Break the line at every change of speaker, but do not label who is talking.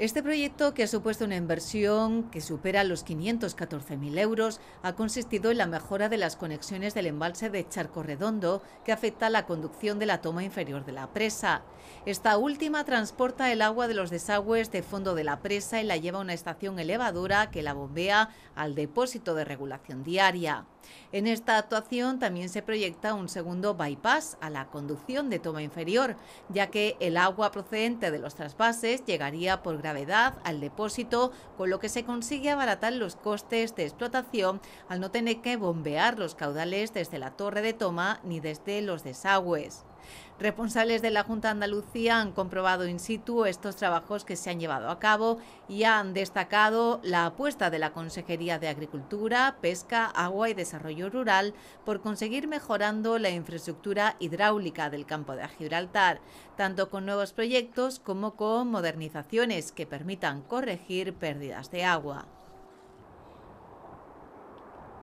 Este proyecto, que ha supuesto una inversión que supera los 514.000 euros, ha consistido en la mejora de las conexiones del embalse de Charco Redondo, que afecta a la conducción de la toma inferior de la presa. Esta última transporta el agua de los desagües de fondo de la presa y la lleva a una estación elevadora que la bombea al depósito de regulación diaria. En esta actuación también se proyecta un segundo bypass a la conducción de toma inferior, ya que el agua procedente de los traspases llegaría por gravedad al depósito, con lo que se consigue abaratar los costes de explotación al no tener que bombear los caudales desde la torre de toma ni desde los desagües. Responsables de la Junta Andalucía han comprobado in situ estos trabajos que se han llevado a cabo y han destacado la apuesta de la Consejería de Agricultura, Pesca, Agua y Desarrollo Rural por conseguir mejorando la infraestructura hidráulica del campo de Gibraltar, tanto con nuevos proyectos como con modernizaciones que permitan corregir pérdidas de agua.